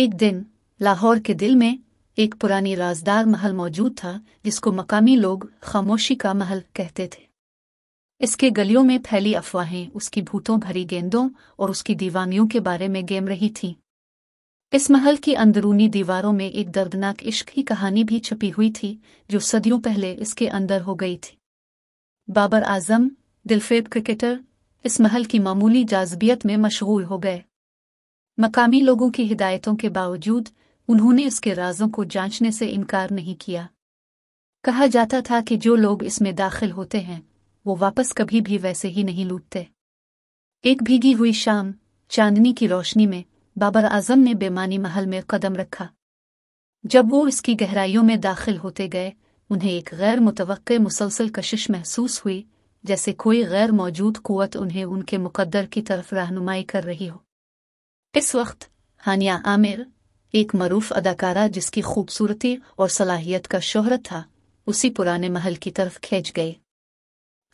एक दिन लाहौर के दिल में एक पुरानी राजदार महल मौजूद था जिसको मकामी लोग खामोशी का महल कहते थे इसके गलियों में फैली अफवाहें उसकी भूतों भरी गेंदों और उसकी दीवानियों के बारे में गेम रही थीं इस महल की अंदरूनी दीवारों में एक दर्दनाक इश्क की कहानी भी छपी हुई थी जो सदियों पहले इसके अंदर हो गई थी बाबर आजम दिलफेब क्रिकेटर इस महल की मामूली जाजबियत में मशगूल हो गए मकामी लोगों की हिदायतों के बावजूद उन्होंने इसके राजों को जांचने से इनकार नहीं किया कहा जाता था कि जो लोग इसमें दाखिल होते हैं वो वापस कभी भी वैसे ही नहीं लूटते एक भीगी हुई शाम चांदनी की रोशनी में बाबर आजम ने बेमानी महल में कदम रखा जब वो इसकी गहराइयों में दाखिल होते गए उन्हें एक गैर मुतव मुसलसल कशिश महसूस हुई जैसे कोई गैर मौजूद कुत उन्हें उनके मुकद्दर की तरफ रहनुमाई कर रही हो इस वक्त हानिया आमिर एक मरूफ अदाकारा जिसकी खूबसूरती और सलाहियत का शोहरत था उसी पुराने महल की तरफ खींच गई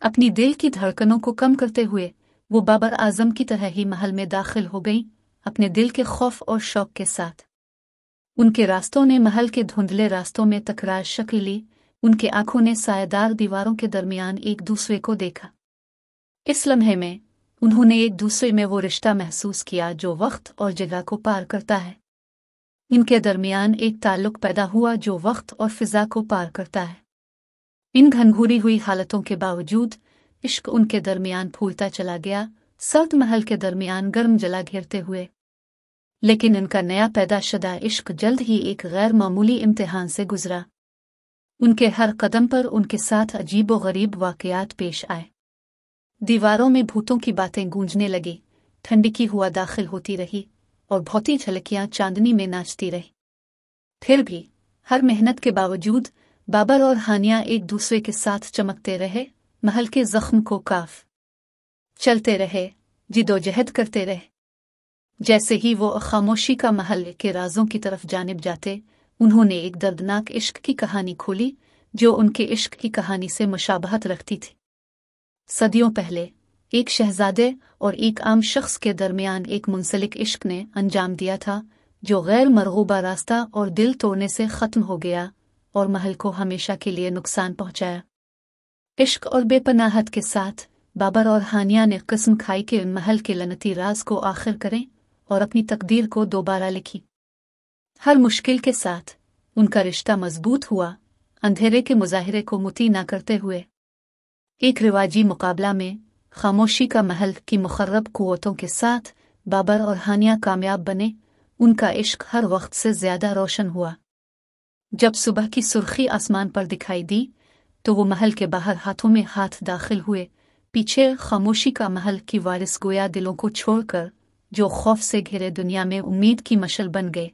अपनी दिल की धड़कनों को कम करते हुए वो बाबर आजम की तरह ही महल में दाखिल हो गई अपने दिल के खौफ और शौक के साथ उनके रास्तों ने महल के धुंधले रास्तों में तकरार शक्ल ली उनके आंखों ने सायेदार दीवारों के दरमियान एक दूसरे को देखा इस लम्हे में उन्होंने एक दूसरे में वो रिश्ता महसूस किया जो वक्त और जगह को पार करता है इनके दरमियान एक ताल्लुक पैदा हुआ जो वक्त और फिजा को पार करता है इन घनघूरी हुई हालतों के बावजूद इश्क उनके दरमियान फूलता चला गया सर्द महल के दरमियान गर्म जला घेरते हुए लेकिन इनका नया पैदा शदा इश्क जल्द ही एक गैर मामूली इम्तिहान से गुजरा उनके हर कदम पर उनके साथ अजीब व गरीब वाकयात पेश आए दीवारों में भूतों की बातें गूंजने लगी ठंडी की हुआ दाखिल होती रही और भौती झलकियां चांदनी में नाचती रही फिर भी हर मेहनत के बावजूद बाबर और हानिया एक दूसरे के साथ चमकते रहे महल के जख्म को काफ चलते रहे जिदोजहद करते रहे जैसे ही वो खामोशी का महल के राजों की तरफ जानब जाते उन्होंने एक दर्दनाक इश्क की कहानी खोली जो उनके इश्क की कहानी से मुशाबहत रखती थी सदियों पहले एक शहजादे और एक आम शख्स के दरमियान एक मुंसलिक इश्क ने अंजाम दिया था जो गैर मरगूबा रास्ता और दिल तोड़ने से ख़त्म हो गया और महल को हमेशा के लिए नुकसान पहुंचाया इश्क और बेपनाहत के साथ बाबर और हानिया ने कस्म खाई के महल के लनती राज को आखिर करें और अपनी तकदीर को दोबारा लिखी हर मुश्किल के साथ उनका रिश्ता मजबूत हुआ अंधेरे के मुजाहरे को मुती ना करते हुए एक रिवाजी मुकाबला में खामोशी का महल की मुखरब कुतों के साथ बाबर और हानिया कामयाब बने उनका इश्क हर वक्त से ज्यादा रोशन हुआ जब सुबह की सुर्खी आसमान पर दिखाई दी तो वो महल के बाहर हाथों में हाथ दाखिल हुए पीछे खामोशी का महल की वारिस गोया दिलों को छोड़कर जो खौफ से घिरे दुनिया में उम्मीद की मशल बन गए